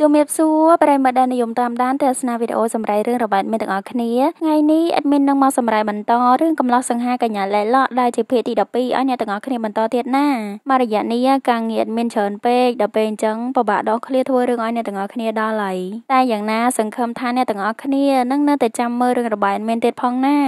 ជំរាបសួរប្រិមិត្តដែលនិយមតាមដានទស្សនាវីដេអូសម្រាប់រឿងរបស់មេទាំងអស់គ្នាថ្ងៃនេះអេដមីននឹងមកសម្រាប់បន្តរឿងកំឡោះសង្ហាកញ្ញាលែកឡកដែលជាភាគទី12ឲ្យអ្នកទាំងអស់គ្នាបន្តទៀតណាមករយៈនេះការងារអេដមីនច្រើនពេកដល់ពេលអញ្ចឹងពិបាកដកឃ្លាធ្វើរឿងឲ្យអ្នកទាំងអស់គ្នាដល់ហើយតែយ៉ាងណាសង្ឃឹមថាអ្នកទាំងអស់គ្នានឹងនៅតែចាំមើលរឿងរបស់អេដមីនទៀតផងណា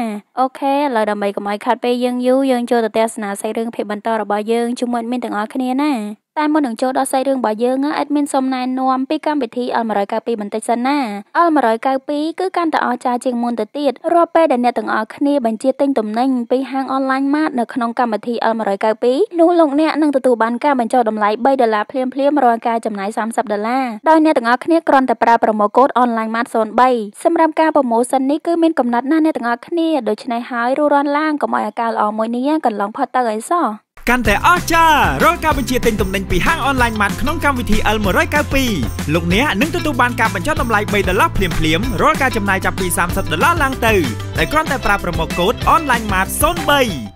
អូខេឥឡូវដើម្បីកុំឲ្យខាត់ពេលយើងយូរយើងចូលទៅទស្សនាសាច់រឿងភាគបន្តរបស់យើងជាមួយអេដមីនទាំងអស់គ្នាណាតែមុននឹងចូលដល់សាច់រឿងរបស់យើងអេដមីនសូមណែនាំពីកម្មវិធី L192 បន្តិចសិនណា L192 គឺកាន់តែអស្ចារ្យជាងមុនទៅទៀតរាល់ពេលដែលអ្នកទាំងអស់គ្នាបញ្ជាទិញទំនិញពីហាងអនឡាញម៉ាតនៅក្នុង កម្មវិធី L192 នោះលោកអ្នកនឹងទទួលបានការបញ្ចុះតម្លៃ3ដុល្លារភ្លាមៗរាល់ការចំណាយ30ដុល្លារដោយអ្នកទាំងអស់គ្នាគ្រាន់តែប្រើប្រូម៉ូកូដ online mart 03សម្រាប់ការប្រម៉ូសិននេះគឺមានកំណត់ណាស់អ្នកទាំងអស់គ្នាដូច្នេះហើយរੂរាន់ឡើងកុំឲ្យអាការល្អមួយនេះកន្លងផុតទៅអីសោះកាន់តែអស្ចារ្យរាល់ការបញ្ជាទិញទំនិញពីហាងអនឡាញ Mart ក្នុងកម្មវិធី L192 លោកអ្នកនឹងទទួលបានការបញ្ចុះតម្លៃ3ដុល្លារភ្លាមៗរាល់ការចំណាយចាប់ពី30ដុល្លារឡើងទៅដោយគ្រាន់តែប្រើប្រម៉ូកូដ online mart 03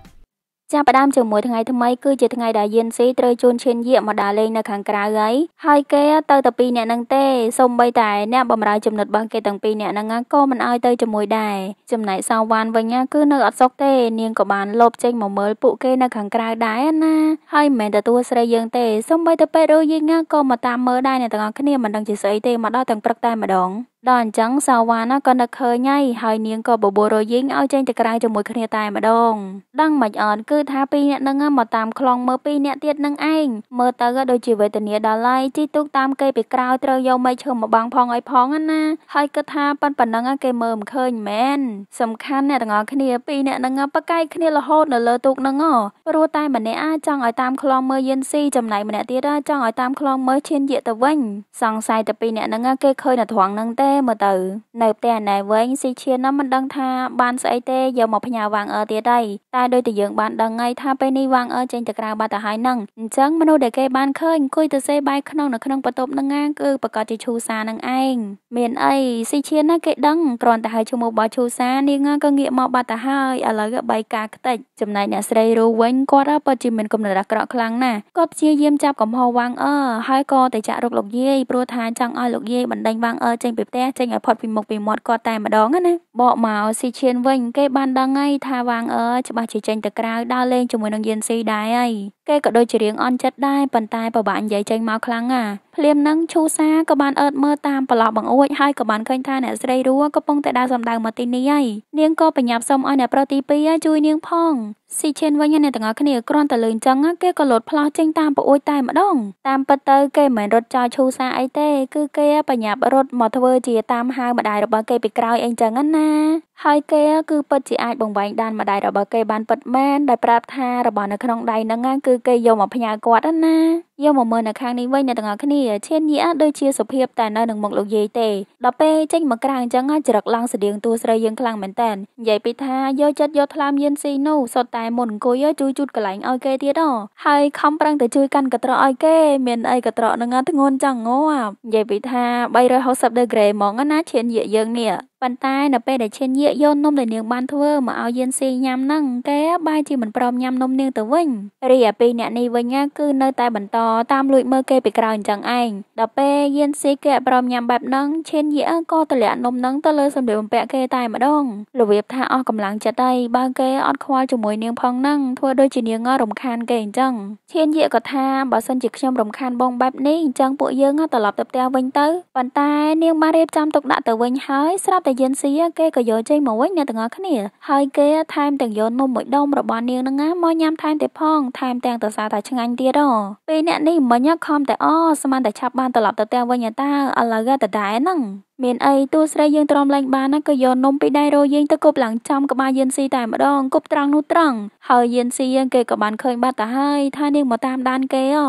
ចាប់ផ្ដើមជាមួយថ្ងៃថ្មីគឺជាថ្ងៃដែលយិនស៊ីត្រូវជួនឈិនយាកមកដើរលេងនៅខាងក្រៅហើយហើយគេ ទៅតែពីរអ្នកនឹងទេសូម្បីតែអ្នកបំរើចំណិតបងគេទាំងពីរអ្នកហ្នឹងក៏មិនឲ្យទៅជាមួយដែរចំណែកសាវ៉ានវិញគឺនៅអត់សុខទេ នាងក៏បានលបចេញមកមើលពួកគេនៅខាងក្រៅដែរណាហើយមិនមែនទទួលស្រីយើងទេសូម្បីតែពេលរយយីងាក៏មកតាមមើលដែរអ្នកទាំងអស់គ្នាមិនដឹងជាស្អីទេមកដល់ទាំងព្រឹកតែម្ដងដល់អញ្ចឹងសាវ៉ាណាក៏នឹកឃើញហើយហើយនាងក៏បបួលរយីងឲ្យចេញទៅក្រៅជាមួយគ្នាតែម្ដង ដឹងមិនអន់គឺថាពីរអ្នកនឹងមកតាមខ្លងមើលពីរអ្នកទៀតនឹងឯងមើលទៅក៏ដូចជាវេទនាដល់ឡើយជីទូកតាមគេពីក្រៅត្រូវយកមេឈើមកបាំងផងឲ្យផងណាហើយគិតថាប៉ិនប៉ុណ្ណឹងគេមើលមិនឃើញមែនសំខាន់អ្នកទាំងអស់គ្នាពីរអ្នកនឹងប្រកែកគ្នារហូតនៅលើទូកនឹងព្រោះតែម្នាក់អាចចង់ឲ្យតាមខ្លងមើលយិនស៊ីចំណែកម្នាក់ទៀតចង់ឲ្យតាមខ្លងមើលឈានយាកទៅវិញសង្ស័យតែពីរអ្នកនឹងគេឃើញតែត្រង់នឹងទេទេមើលទៅនៅផ្ទះណែវិញស៊ីឈៀនមិនដឹងថាបានស្អីទេយកមកផ្ញើវ៉ាងអើទៀតអីតែដោយតែយើងបានដឹងហើយថាពេលនេះវ៉ាងអើចេញទៅក្រៅបាត់ទៅហើយនឹងអញ្ចឹងមនុស្សដែលគេបានឃើញអង្គុយទៅសេបាយក្នុងនៅក្នុងបន្ទប់នឹងណាគឺប្រកាសជាឈូសានឹងឯងមានអីស៊ីឈៀនណាគេដឹងគ្រាន់តែហៅឈ្មោះរបស់ឈូសានាងក៏ងាកមកបាត់ទៅហើយឥឡូវបីការខ្ទេចចំណែកអ្នកស្រីរੂវិញគាត់ពិតជាមានគំនិតអាក្រក់ខ្លាំងណាស់គាត់ព្យាយាមចាប់កំហុសវ៉ាងអើហើយក៏ទៅចាក់រុកលោកយាយព្រោះថាចង់ឲ្យលោកយាយបណ្ដេញវ៉ាងអើចេញពីផ្ទះះចេញឲ្យផុតពីមុខពីមាត់គាត់តែម្ដងណាបកមកស៊ីឈៀនវិញគេបានដឹងហើយថាវ៉ាងអឺច្បាស់ជាចេញទៅក្រៅដើរលេងជាមួយនឹងយិនស៊ីដែរហើយគេក៏ដូចជារៀងអន់ចិត្តដែរប៉ុន្តែពិបាកនិយាយចេញមកខ្លាំងណាស់ភ្លាមនឹងឈូសាក៏បានអើតមើលតាមប្រឡោះបង្អួចហើយក៏បានឃើញថាអ្នកស្រីរួកំពុងតែដើរសំដៅមកទីនេះហើយនាងក៏បញ្ញាប់សុំឲ្យអ្នកប្រុសទី2ជួយនាងផងស៊ីឈិនវិញអ្នកទាំងអស់គ្នាគ្រាន់តែលើងចឹងគេក៏លោតផ្លោះចេញតាមប្រអួចតែម្ដងតាមពិតទៅគេមិនមែនរត់ចោលឈូសាអីទេគឺគេបញ្ញាប់រត់មកធ្វើជាតាមហៅម្ដាយរបស់គេពីក្រោយអីចឹងណាហើយគេគឺពិតជាអាចបង្វែងដានម្ដាយរបស់គេបានពិតមែនដោយប្រាប់ថារបស់នៅក្នុងដៃហ្នឹងគឺគេយកមកផ្ញើគាត់ណាយកមកមើលនៅខាងនេះវិញអ្នកទាំងអស់គ្នាឈានញាដូចជាសុភាពតែនៅនឹងមុខលោកយាយទេដល់ពេលចេញមកក្រៅអញ្ចឹងច្រឹកឡើងស្តៀងតួស្រីយើងខ្លាំងមែនតើនិយាយពីថាយកចិត្តយកថ្លើមយានស៊ីនោះសុទ្ធតែមុនអង្គុយជួយជូតកន្លែងឲ្យគេទៀតហ៎ហើយខំប្រឹងទៅជួយកាន់កត្រកឲ្យគេ មានអីកត្រកនឹងធ្ងន់ចង់ងាប់និយាយពីថា360ដឺក្រេហ្មងណាឈានញាយើងនេះប៉ុន្តែនៅពេលដែលឈិនយាកយកនំដែលនាងបានធ្វើមកឲ្យយានស៊ីញ៉ាំហ្នឹងគេបែរជាមិនព្រមញ៉ាំនំនាងទៅវិញរីឯពីរអ្នកនេះវិញគឺនៅតែបន្តតាមលួចមើលគេពីក្រោយអញ្ចឹងឯងដល់ពេលយានស៊ីគេអត់ព្រមញ៉ាំបែបហ្នឹងឈិនយាកក៏ទម្លាក់នំហ្នឹងទៅលើសម្លៀកបំពាក់គេតែម្ដងលវិបថាអស់កម្លាំងចិត្តឯងបើគេអត់ខ្វល់ជាមួយនាងផងហ្នឹងធ្វើដូចជានាង រំខានគេអញ្ចឹងឈិនយាកក៏ថាបើសិនជាខ្ញុំរំខានបងបែបនេះអញ្ចឹងពួកយើងត្រឡប់ទៅផ្ទះវិញទៅប៉ុន្តែនាងបានរៀបចំទុកដាក់ទៅវិញហើយស្រាប់តែតែយានស៊ីគេក៏យកចេញមកវិញអ្នកទាំងអស់គ្នា ហើយគេថែមទាំងយកនំមួយដុំរបស់នាងនឹងមកញ៉ាំថែមទៀតផងថែមទាំងទៅសារថាឆ្ងាញ់ទៀតហ៎ពេលអ្នកនេះមិញខំតែអស្មានតែឆាប់បានត្រឡប់ទៅផ្ទះវិញតើឥឡូវតែដែរហ្នឹងមានអីតួស្រីយើងទ្រាំលែងបានណាក៏យកនំពីដៃរោយើងទៅគប់ឡើងចំក្បាលយានស៊ីតែម្ដងគប់ត្រង់នោះត្រង់ហើយយានស៊ីយើងគេក៏បានឃើញបាត់ទៅហើយថានាងមកតាមដានគេអ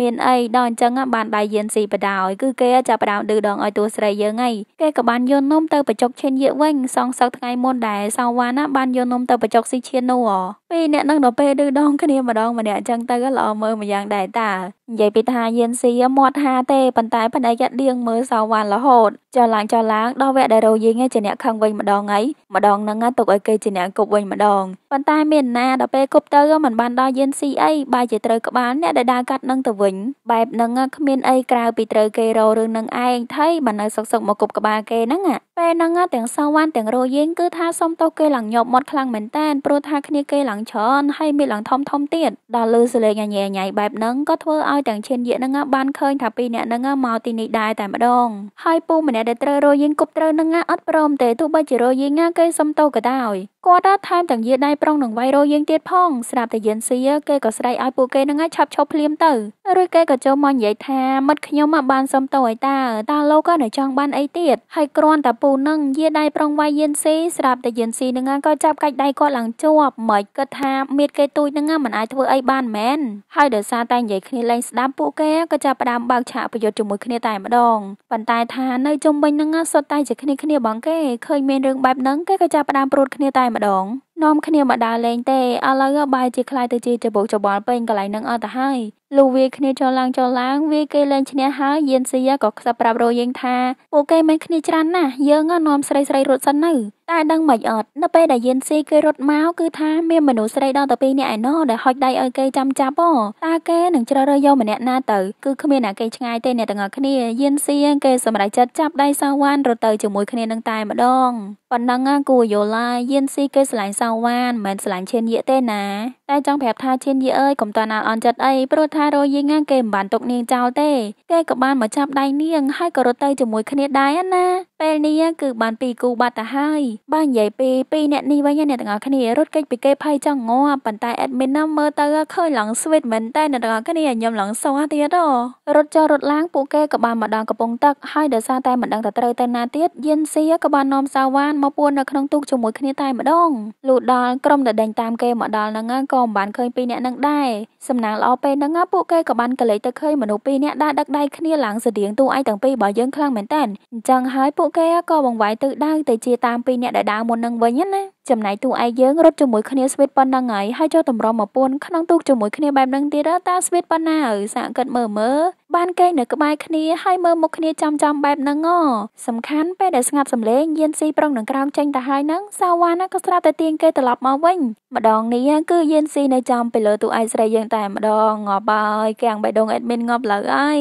មានអីដល់អញ្ចឹងបានដៃយានស៊ីបដ ாய் គឺគេចាប់ផ្ដើមឌឺដងឲ្យតួស្រីយើងហីគេក៏បានយកនំទៅបញ្ចុកឈានយាកវិញសងសឹកថ្ងៃមុនដែរសងវ៉ាណាបានយកនំទៅបញ្ចុកស៊ីឈាននោះពីរអ្នកនឹងដល់ពេលឌឺដងគ្នាម្ដងម្នាក់អញ្ចឹងទៅក៏ល្អមើលម្យ៉ាងដែរតានិយាយពីថាយានសៀមាត់ហាទេប៉ុន្តែប្តីកាត់ដៀងមើលសាវ៉ាន់រហូតចលឡើងចលឡើងដល់វគ្គដែលរយីងឯជាអ្នកខឹងវិញម្ដងឯម្ដងហ្នឹងទុកឲ្យគេជាអ្នកគប់វិញម្ដងប៉ុន្តែមានណាដល់ពេលគប់ទៅមិនបានដល់យានស៊ីអីបែរជាត្រូវក្បាលអ្នកដែលដើរកាត់នឹងទៅវិញបែបហ្នឹងគ្មានអីក្រៅពីត្រូវគេរោរឿងនឹងឯងថៃមិននៅសឹកសឹកមកគប់ក្បាលគេហ្នឹងពេលហ្នឹងទាំងសាវ៉ាន់ទាំងរយីងគឺថាសុំទោសគេឡើងញាប់មាត់ខ្លាំងមែនតែនព្រោះថាគ្នាគេឡើងច្រើនហើយមានឡើងធំធំទៀតដល់លឺសលេងញ៉ែញ៉ៃបែបហ្នឹងក៏ធ្វើឲ្យឲ្យទាំងឈិនយាកនឹងបានឃើញថាពីរអ្នកនឹងមកទីនេះដែរតែម្ដងហើយពូម្នាក់ដែលត្រូវរយយីងគប់ត្រូវនឹងអត់ព្រមទេទោះបីជារយយីងគេសុំទោសក៏ដោយគាត់ថែមទាំងយាយដៃប្រុងនឹងវាយរោយើងទៀតផងស្រាប់តែយានសៀគេក៏ស្រែកឲ្យពួកគេនឹងឲ្យឆាប់ឈប់ភ្លាមទៅរួចគេក៏ចូលមកនិយាយថាមិត្តខ្ញុំបានសុំទោសឲ្យតា តាលោកក៏នៅចង់បានអីទៀតហើយគ្រាន់តែពូនឹងយាយដៃប្រុងវាយយានសៀស្រាប់តែយានសៀនឹងក៏ចាប់កាច់ដៃគាត់ឡើងជាប់មិនគាត់ថាមានគេទូចនឹងមិនអាចធ្វើអីបានមែនហើយដោយសារតែនិយាយគ្នាលេងស្ដាប់ពួកគេក៏ចាប់ផ្ដើមបើកឆាកប្រយុទ្ធជាមួយគ្នាតែម្ដងប៉ុន្តែថានៅជុំវិញនឹងសុទ្ធតែជាគ្នាគ្នាបងគេឃើញមានរឿងបែបហ្នឹងគេក៏ចាប់ផ្ដើមព្រួតគ្នាតែម្ដងនាំគ្នាមកដើរលេងទេឥឡូវបាយជាខ្លាយទៅជាចបុកច្បល់ពេញកន្លែងនឹងអត់ទៅហើយលុះវាគ្នាចុះឡើងចុះឡើងវាគេលែងឈ្នះហើយយានសៀក៏ខ្សឹបប្រាប់រយយើងថាពួកគេមិនគ្នាច្រើនណាស់យើងនាំស្រីស្រីរត់សិននៅតែដឹងមិនអត់នៅពេលដែលយានសៀគេរត់មកគឺថាមានមនុស្សស្រីដល់ទៅពីរនាក់ឯណោះដែលហុចដៃឲ្យគេចាំចាប់អូតើគេនឹងជ្រើសរើសយកម្នាក់ណាទៅគឺគ្មានណាគេឆ្ងាយទេអ្នកទាំងអស់គ្នាយានសៀគេសម្រេចចិត្តចាប់ដៃសាវ៉ានរត់ទៅជាមួយគ្នានឹងតែម្ដងប៉ុណ្ណឹងគូយល់ឡាយានសៀគេឆ្លាញ់សាវវ៉ាមិនមែនស្រឡាញ់ឈិនយៀទេណាតែចង់ប្រាប់ថាឈិនយៀអើយកុំតន់អាលអន់ចិត្តអីព្រោះថារយយីងាគេមិនបានទុកនាងចោលទេ គេក៏បានមកចាប់ដៃនាងហើយក៏រត់ទៅជាមួយគ្នាដែរណាពេលនេះគឺបានពីគូបាត់ទៅហើយបើនិយាយពីពីអ្នកនេះវិញអ្នកទាំងអស់គ្នារត់គេចពីគេភ័យចង់ងាប់ប៉ុន្តែ admin ណាមើលទៅឃើញឡងស្វីតមែនតែអ្នកទាំងអស់គ្នាញឹមឡងសោះទៀតហ៎រត់ចោលរត់ឡើងពួកគេក៏បានមកដល់កំពង់ទឹកហើយដោយសារតែមិនដឹងទៅត្រូវទៅណាទៀតយិនសៀក៏បាននាំសាវ៉ានមកពួននៅក្នុងទូកជាមួយគ្នាតែម្ដងលុលុះដល់ក្រុមដដេញតាមគេមកដល់ហ្នឹងក៏មិនបានឃើញពីរអ្នកហ្នឹងដែរសំណាងល្អពេលហ្នឹងពួកគេក៏បានកលេចទៅឃើញមនុស្សពីរអ្នកដែរដឹកដៃគ្នាឡើងស្តៀងទូឯងទាំងពីររបស់យើងខ្លាំងមែនតើអញ្ចឹងហើយពួកគេក៏បង្វាយទិសដៅទៅជាតាមពីរអ្នកដែលដើរមុនហ្នឹងវិញណាចំណែកទូឯងយើងរត់ជាមួយគ្នាស្វីតប៉ុណ្ណឹងហើយហើយចូលតម្រុំប្រពន្ធក្នុងទូកជាមួយគ្នាបែបហ្នឹងទៀតតើស្វីតប៉ុណ្ណាឲ្យសាកគិតមើលមើលបានកេងនៅក្បែរគ្នាហើយមើលមុខគ្នាចំចំបែបហ្នឹងហ៎សំខាន់ពេលដែលស្ងាត់សម្លេងយានស៊ីប្រុងនឹងក្រោមចេញទៅហើយហ្នឹងសាវ៉ាណាក៏ស្រាប់តែទៀងគេត្រឡប់មកវិញម្ដងនេះគឺយានស៊ីនៅចំពីលើទូឯងស្រីយើងតែម្ដងងប់ហើយកាំងបៃដងអេដមីនងប់លើហើយ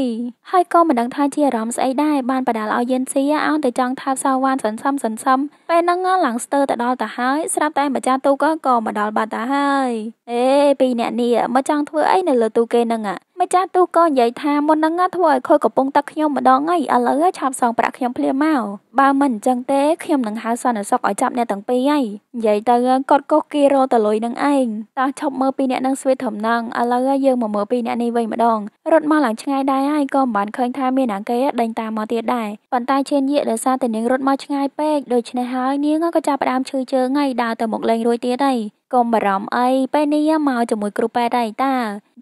ហើយក៏មិនដឹងថាជាអារម្មណ៍ស្អីដែរបានបដាលឲ្យយានស៊ីអោនទៅចង់ថាសាវ៉ានសន្សំសន្សំពេលហ្នឹងឡើងស្ទើរទៅដល់ទៅហើយហើយស្រាប់តែម្ចាស់ទូកក៏មកដល់បាត់ទៅហើយអេពីរនាក់នេះមកចង់ធ្វើអីនៅលើទូកគេនឹងអាម្ចាស់ទូក៏និយាយថាមុននឹងធ្វើឲ្យខូចកំពង់ទឹកខ្ញុំម្ដងហើយឥឡូវឆាប់សងប្រាក់ខ្ញុំភ្លាមមកបើមិនអញ្ចឹងទេខ្ញុំនឹងហៅសន្តិសុខឲ្យចាប់អ្នកទាំងពីរហើយនិយាយទៅគាត់កុសគេរតលុយនឹងឯងតោះឈប់មើលពីអ្នកនឹងស្វីតធំណងឥឡូវយើងមកមើលពីអ្នកនេះវិញម្ដងរត់មកឡើងឆ្ងាយដែរហើយក៏មិនបានឃើញថាមានអាគេដេញតាមមកទៀតដែរប៉ុន្តែឈានយាកដោយសារតែនាងរត់មកឆ្ងាយពេកដូច្នេះហើយនាងក៏ចាប់ផ្ដើមឈឺជើងហើយដើរទៅមុខលេងរួចទៀតហើយកុំបារម្ភអីពេលនេះមកជាមួយគ្រូពេទ្យដែរតា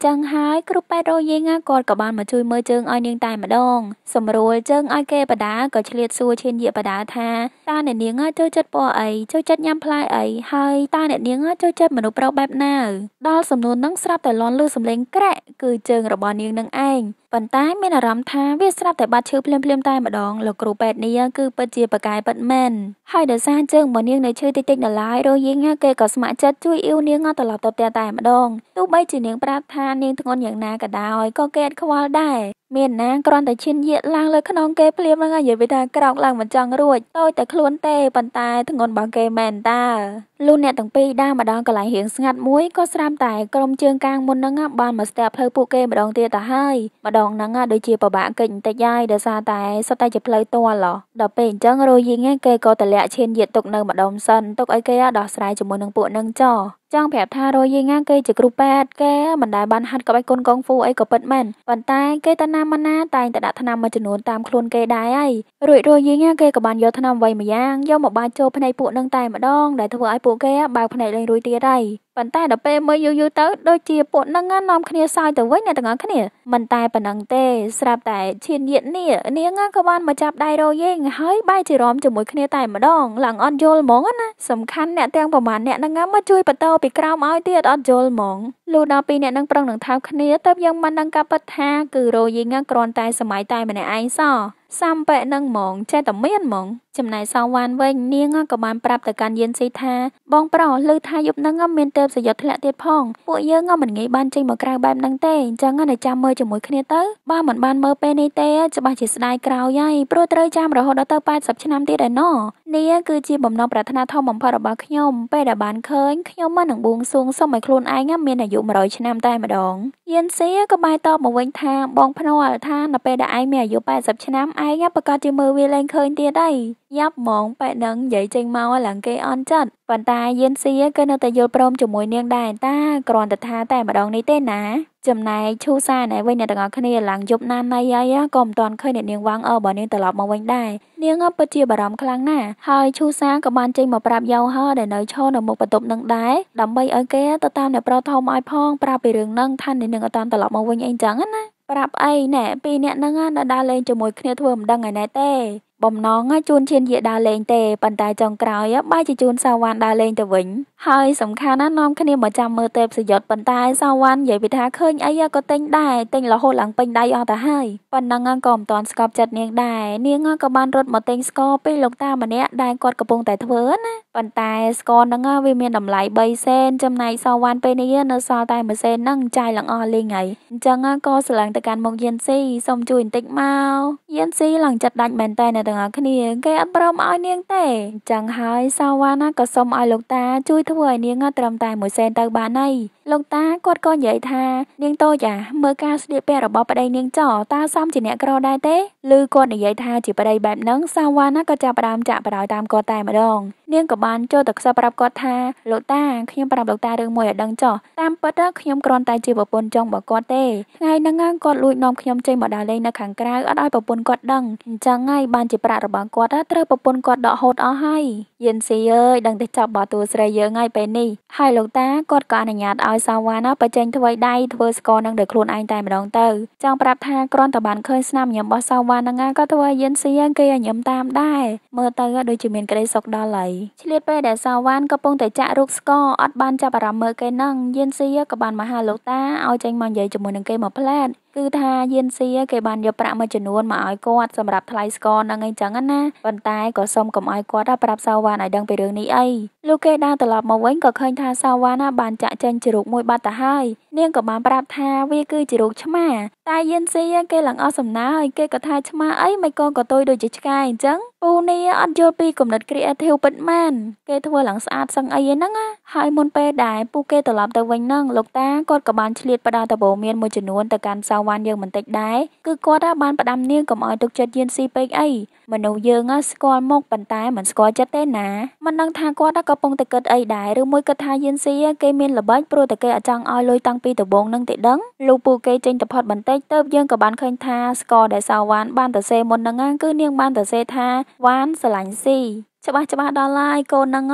ចឹងហើយគ្រូពេទ្យរយាយងាគាត់ក៏បានមកជួយមើលជើងឲ្យនាងតែម្ដងសម្រួលជើងឲ្យគេបដាក៏ឆ្លៀតសួរឈានយាបដាថាតើអ្នកនាងចូលចិត្តពណ៌អីចូលចិត្តញ៉ាំផ្លែអីហើយតើអ្នកនាងចូលចិត្តមនុស្សប្រុសបែបណាដល់សំណួរនឹងស្រាប់តែលន់លឺសំឡេងក្រាក់គឺជើងរបស់នាងនឹងឯងប៉ុន្តែមានអារម្មណ៍ថាវាស្រាប់តែបាត់ឈឺភ្លាមៗតែម្ដងលោកគ្រូពេទ្យនាងគឺពិតជាប្រកាយពិតមែនហើយដោយសារជើងរបស់នាងនៅឈឺតិចៗដល់ឡាយរយាយងាគេក៏ស្ម័គ្រចិត្តជួយអ៊ីវនាងទៅឡប់ទៅផ្ទះតែម្ដងទោះបីជានាងប្រាប់ថានាងធ្ងន់យ៉ាងណាក៏ដោយក៏គេអត់ខ្វល់ដែរមានណាគ្រាន់តែឈានយាកឡើងលើខ្នងគេភ្លាមហ្នឹងហើយនិយាយវាថាក្រោកឡើងមិនចង់រួចតូចតែខ្លួនទេប៉ុន្តែធ្ងន់របស់គេមែនតាលុះអ្នកទាំងពីរដើរមកដល់កន្លែងរៀងស្ងាត់មួយក៏ស្រាប់តែក្រុមជើងកាងមុនហ្នឹងបានមកស្ទាក់ផ្លូវពួកគេម្ដងទៀតទៅហើយម្ដងហ្នឹងដូចជាពិបាកកិច្ចបន្តិចហើយដោយសារតែសុទ្ធតែជាផ្លូវតលដល់ពេលអញ្ចឹងរយីងគេក៏តម្លាក់ឈានយាកទុកនៅម្ដងសិនទុកឲ្យគេដោះស្រាយជាមួយនឹងពួកហ្នឹងចោចង់ប្រាប់ថារយីងគេជាគ្រូពេទ្យគេមិនដែលបានហាត់ក្បាច់គុនកងហ្វូអីក៏ពិតមែនប៉ុន្តែគេតាណាតាមមិនណាតែងតែដាក់ថ្នាំមួយចំនួនតាមខ្លួនគេដែរហើយរួចរាល់យីងគេក៏បានយកថ្នាំអ្វីមួយយ៉ាងយកមកបាចចូលភ្នែកពួកនឹងតែម្ដងដែលធ្វើឲ្យពួកគេបើកភ្នែកលេងរួចទៀតហើយប៉ុន្តែដល់ពេលមើលយូរយូរទៅដូចជាពួកនឹងនាំគ្នាសើចទៅវិញអ្នកទាំងអស់គ្នាមិនតែប៉ុណ្ណឹងទេស្រាប់តែឈានយាតនេះនាងក៏បានមកចាប់ដៃរោយើងហើយបែរជារំជាមួយ គ្នាតែម្ដងឡើងអត់យល់ហ្មងណាសំខាន់អ្នកទាំងប្រមាណអ្នកនឹងមកជួយបន្តពីក្រោមឲ្យទៀតអត់យល់ហ្មងលុះដល់ពីអ្នកនឹងប្រឹងនឹងថៅគ្នាទៅយើងមិននឹងកាប់ពិតថាគឺរោយើងគ្រាន់តែសម័យតែម្នាក់ឯងសោះសំបែកនឹងហ្មងចេះតែមានហ្មង ចំណែកសោវ៉ានវិញនាងក៏បានប្រាប់ទៅកាន់យិនស៊ីថាបងប្រុសឮថាយប់ហ្នឹងមានទេពសយុទ្ធធ្លាក់ទៀតផងពួកយើងមិនងាយបានចេញមកក្រៅបែបហ្នឹងទេអញ្ចឹងតែចាំមើលជាមួយគ្នាទៅបើមិនបានមើលពេលនេះទេច្បាស់ជាស្ដាយក្រោយហើយព្រោះត្រូវចាំរហូតដល់ទៅ80ឆ្នាំទៀតឯណោះនាងគឺជាបំណងប្រាថ្នាធំបំផុតរបស់ខ្ញុំពេលដែលបានឃើញខ្ញុំមិននឹងបួងសួងសុំឲ្យខ្លួនឯងមានអាយុ100ឆ្នាំតែម្ដងយិនស៊ីក៏បាយតបមកវិញថាបងភ្នាល់ថានៅពេលដែលឯងមានអាយុ80ឆ្នាំឯងប្រកាសជាមើលវាលែងឃើញទៀតហើយយ៉ាប់ហ្មងប៉ែនឹងនិយាយចេញមកឡើងគេអន់ចិត្តប៉ុន្តែយិនសៀក៏នៅតែយល់ព្រមជាមួយនាងដែរតាគ្រាន់តែថាតែម្ដងនេះទេណាចំណែកឈូសាណែវិញអ្នកទាំងអស់គ្នាឡើងយប់ណានៃអីក៏មិនទាន់ឃើញអ្នកនាងវ៉ាងអើបើនាងត្រឡប់មកវិញដែរនាងពិតជាបារម្ភខ្លាំងណាស់ហើយឈូសាក៏បានចេញមកប្រាប់យោហដែលនៅឈរនៅមុខបន្ទប់នឹងដែរដើម្បីឲ្យគេទៅតាមអ្នកប្រុសធំឲ្យផងប្រាប់ពីរឿងនឹងថានាងអត់ទាន់ត្រឡប់មកវិញអីចឹងណាប្រាប់អីណែពីរនាក់ហ្នឹងណានៅដើរលេងជាមួយគ្នាធ្វើមិនដឹងឯណេះទេ។បំណងជូនឈានយាដើរលេងទេប៉ុន្តែចុងក្រោយបែរជាជូនសាវ៉ាន់ដើរលេងទៅវិញ ហើយសំខាន់ណានាំគ្នាមកចាំមើលទេពសយុទ្ធប៉ុន្តែសាវ៉ាន់និយាយពីថាឃើញអីក៏ទិញដែរទិញរហូតឡើងពេញដៃអស់ទៅហើយប៉ុណ្ណឹងក៏មិនទាន់ស្កប់ចិត្តនាងដែរនាងក៏បានរត់មកទិញស្ករពេលលោកតាម្នាក់ដែលគាត់កំពុងតែធ្វើណាប៉ុន្តែស្ករហ្នឹងវាមានតម្លៃ3សេនចំណែកសាវ៉ាន់ពេលនេះនៅសល់តែ1សេនហ្នឹងចាយឡើងអស់លីងហើយអញ្ចឹងក៏ស្រឡាញ់ទៅកាន់មុខយិនស៊ីសុំជួយបន្តិចមកយិនស៊ីឡើងចិត្តដាច់មែនតើទាំងអស់គ្នាគេអត់ព្រមឲ្យនាងទេចឹងហើយសាវ៉ាណាក៏សុំឲ្យលោកតាជួយធ្វើឲ្យនាងត្រឹមតែ1សេនទៅបានហើយលោកតាគាត់ក៏និយាយថា នាងតូចអាមើលការស្លៀកពាក់របស់ប្តីនាងចោតើសមជាអ្នកក្រដែរទេឬគាត់និយាយថាជាប្តីបែបហ្នឹងសាវ៉ាណាក៏ចាប់ផ្ដើមចាក់បដោយតាមគាត់តែម្ដង នាងក៏បានចូលទៅខ្សឹបប្រាប់គាត់ថាលោកតាខ្ញុំប្រាប់លោកតារឿងមួយឲ្យដឹងចោះតាមពិតខ្ញុំគ្រាន់តែជាប្រពន្ធចុងរបស់គាត់ទេថ្ងៃហ្នឹងគាត់លួចនាំខ្ញុំចេញមកដើរលេងនៅខាងក្រៅអត់ឲ្យប្រពន្ធគាត់ដឹងអញ្ចឹងហើយបានជាប្រាក់របស់គាត់ត្រូវប្រពន្ធគាត់ដកហូតអស់ហើយយិនស៊ីអើយដឹងតែចាប់បោះតួស្រីយើងហើយពេលនេះហើយលោកតាគាត់ក៏អនុញ្ញាតឲ្យសាវ៉ាណាបច្ចេកធ្វើដៃធ្វើស្គរនឹងដោយខ្លួនឯងតែម្ដងទៅចង់ប្រាប់ថាគ្រាន់តែបានឃើញស្នាមញញឹមរបស់សាវ៉ាណាក៏ធ្វើឲ្យយិនស៊ីគេឲ្យញញឹមតាមដែរមើលទៅដូចជាមានក្តីសុខដល់ហើយឆ្លៀតពេលដែលសាវ៉ានកំពុងតែចាក់រូបស្គរអត់បានចាប់អារម្មណ៍មើលគេនឹងយិនស៊ីក៏បានមកហៅលោកតាឲ្យចេញមកនិយាយជាមួយនឹងគេមួយផ្លែតគឺថាយានសៀគេបានយកប្រាក់មួយចំនួនមកឲ្យគាត់សម្រាប់ថ្លៃស្ករនឹងអីចឹងណាប៉ុន្តែក៏សុំកុំឲ្យគាត់ប្រាប់សាវ៉ានឲ្យដឹងពីរឿងនេះអីលោកគេដើរត្រឡប់មកវិញក៏ឃើញថាសាវ៉ាណាបានចាក់ចេញជ្រូកមួយបាត់ទៅហើយនាងក៏បានប្រាប់ថាវាគឺជ្រូកឆ្មា តែយានសៀគេឡើងអស់សំណើហើយគេក៏ថាឆ្មាអីមិនក៏ក៏ទុយដូចជាឆ្កែអញ្ចឹងពូនីអត់យល់ពីគំនិត creative ពិតមែនគេធ្វើឡើងស្អាតសឹងអីហ្នឹងណាហើយមុនពេលដែរពូគេត្រឡប់ទៅវិញហ្នឹងលោកតាគាត់ក៏បានឆ្លៀតផ្ដល់ដំបូន្មានមួយចំនួនទៅកាន់សាវ៉ាន់យើងបន្តិចដែរគឺគាត់បានផ្ដាំនាងកុំឲ្យទុកចិត្តយៀនស៊ីពេកអីមនុស្សយើងស្គាល់មុខប៉ុន្តែមិនស្គាល់ចិត្តទេណាមិនដឹងថាគាត់ក៏ពងតែគិតអីដែរឬមួយគិតថាយៀនស៊ីគេមានល្បិចព្រោះតែគេអចង់ឲ្យលុយតាំងពីដំបូងនឹងទេដឹងលុះពូគេចេញទៅផុតបន្តិចទៅយើងក៏បានឃើញថាស្គាល់ដែលសាវ៉ាន់បានទៅសេមុនហ្នឹងគឺនាងបានទៅសេថាវ៉ាន់ស្រឡាញ់ស៊ីច្បាស់ច្បាស់ដល់ហើយកូនហ្នឹង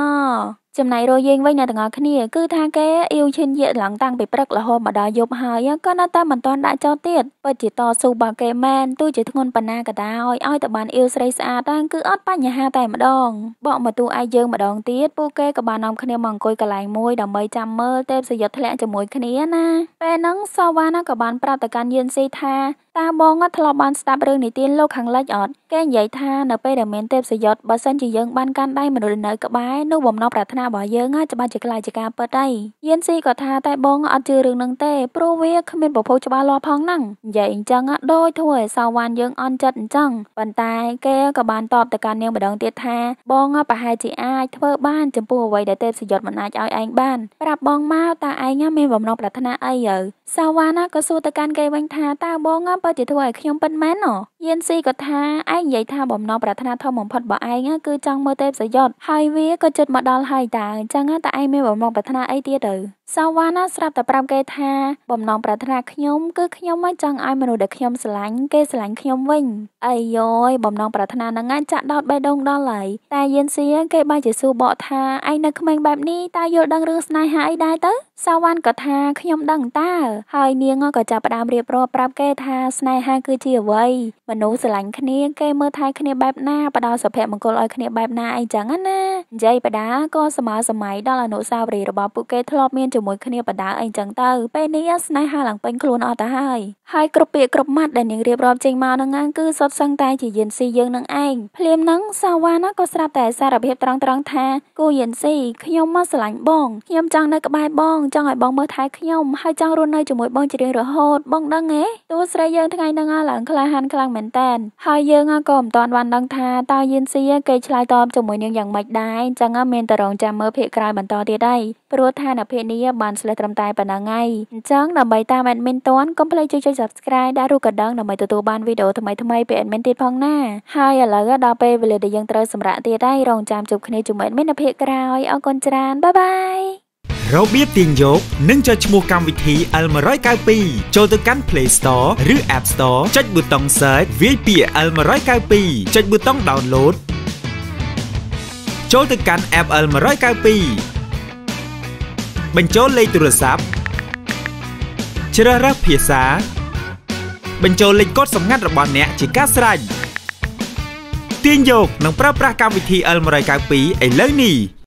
អចំណែករស់យើងវិញអ្នកទាំងអស់គ្នាគឺថាគេអ៊ីវឈិនយាកឡើងតាំងពីព្រឹករហូតមកដល់យប់ហើយក៏នៅតែមិនទាន់ដាក់ចោលទៀតពិតជាតស៊ូរបស់គេមែនទោះជាធ្ងន់ប៉ុណ្ណាក៏ដោយឲ្យតែបានអ៊ីវស្រីស្អាតហ្នឹងគឺអត់បញ្ហាតែម្ដងបកមកទូឯងយើងម្ដងទៀតពួកគេក៏បាននាំគ្នាមកអង្គុយកន្លែងមួយដើម្បីចាំមើលទេពសយុទ្ធធ្លាក់ជាមួយគ្នាណាពេលហ្នឹងសាវ៉ាណាក៏បានប្រាប់ទៅកាន់យិនស៊ីថាតាបងធ្លាប់បានស្ដាប់រឿងនិទានលោកខាងលិចអត់គេនិយាយថានៅពេលដែលមានទេពសយត់បើសិនជាយើងបានកាន់ដៃមនុស្សនៅក្បែរនោះបំណងប្រាថ្នារបស់យើងច្បាស់ជាខ្លាយជាការពិតហើយយេនស៊ីក៏ថាតែបងអត់ជឿរឿងនឹងទេព្រោះវាគ្មានប្រភពច្បាស់លាស់ផងហ្នឹងនិយាយអញ្ចឹងដូចធ្វើឲ្យសាវ៉ាន់យើងអន់ចិត្តអញ្ចឹងប៉ុន្តែគេក៏បានតបទៅកាន់នាងម្ដងទៀតថាបង ប្រហែលជាអាចធ្វើបានចំពោះអ្វីដែលទេពសយត់មិនអាចឲ្យឯងបានប្រាប់បងមកតើឯងមានបំណងប្រាថ្នាអីយើសាវ៉ាន់ក៏សួរទៅកាន់គេវិញថាតើបងប៉ពិតជាធ្វើឲ្យខ្ញុំពិនមែនណយេនស៊ីក៏ថាឯងនិយាយថាបំណងប្រាថ្នាធំបំផុតរបស់ឯងគឺចង់មើលទេពសយុទ្ធហើយវាក៏ចិត្តមកដល់ហើយតើអញ្ចឹងតើឯងមានបំណងប្រាថ្នាអីទៀតទៅសាវ៉ាណាស្រាប់តែប្រាប់គេថាបំណងប្រាថ្នាខ្ញុំ គឺខ្ញុំមិនចង់ឲ្យមនុស្សដែលខ្ញុំស្រឡាញ់គេស្រឡាញ់ខ្ញុំវិញអាយយបំណងប្រាថ្នាហ្នឹងចាក់ដោតបេះដូងដល់ហើយតែយេនស៊ីគេបែរជាសួរបកថាឯងនៅក្មេងបែបនេះតើយល់ដឹងរឿងស្នេហាអីដែរទៅសាវ៉ានក៏ថាខ្ញុំដឹងតើហើយនាងក៏ចាប់ផ្ដើមរៀបរាប់ប្រាប់គេថាស្នេហាគឺជាអ្វីមនុស្សស្រឡាញ់គ្នាគេមើលថែគ្នាបែបណាផ្ដល់សុភមង្គលឲ្យគ្នាបែបណាអីចឹងណានិយាយបដាក៏សម័យសម័យដល់អនុស្សាវរីយ៍របស់ពួកគេធ្លាប់មានជាមួយគ្នាបដាអីចឹងទៅពេលនេះស្នេហាឡើងពេញខ្លួនអត់ទៅហើយហើយគ្រប់ពាក្យគ្រប់ម៉ាត់ដែលនាងរៀបរាប់ចេញមកហ្នឹងគឺសុទ្ធសឹងតែជាយិនស៊ីយើងនឹងឯងភ្លាមហ្នឹងសាវ៉ាណាក៏ស្រាប់តែសារភាពត្រង់ត្រង់ថាគូយិនស៊ីខ្ញុំមកស្រឡាញ់បងខ្ញុំចង់នៅក្បែរបងចង់ឲ្យបងមើលថែខ្ញុំហើយចង់រស់នៅជាមួយបងជារៀងរហូតបងដឹងទេតួស្រីយើងថ្ងៃហ្នឹងឡើងក្លាហានខ្លាំងមែនតែនហើយយើងក៏មិនទាន់បានដឹងថាតើយិនស៊ីគេឆ្លើយតបជាមួយនាងយ៉ាងម៉េចដែរអញ្ចឹងមានតែរងចាំមើលភាគក្រោយបន្តទៀតហើយព្រោះឋានភាពនេះបានស្លេះត្រឹមតែប៉ុណ្ណឹងហើយអញ្ចឹងដើម្បីតាម admin ទាន់កុំភ្លេចជួយចុច subscribe ដាក់រូបកណ្ដឹងដើម្បីទទួលបានវីដេអូថ្មីៗពី admin ទៀតផងណាហើយឥឡូវដល់ពេលវេលាដែលយើងត្រូវសម្រាប់ទៀតហើយរងចាំជួបគ្នាជាមួយ admin នៅភាគក្រោយអរគុណច្រើនបាយបាយរបៀបទាញយកនិងចុចឈ្មោះកម្មវិធី L192 ចូលទៅកាន់ Play Store ឬ App Store ចុចប៊ូតុង Search វាយពាក្យ L192 ចុចប៊ូតុង Download ចូលទៅកាន់ App L192 បញ្ចូលលេខទូរស័ព្ទជ្រើសរើសភាសា បញ្ចូលលេខកូដសម្ងាត់របស់អ្នកជាការស្រេចទាញយកនិងប្រើប្រាស់កម្មវិធី L192 ឥឡូវនេះ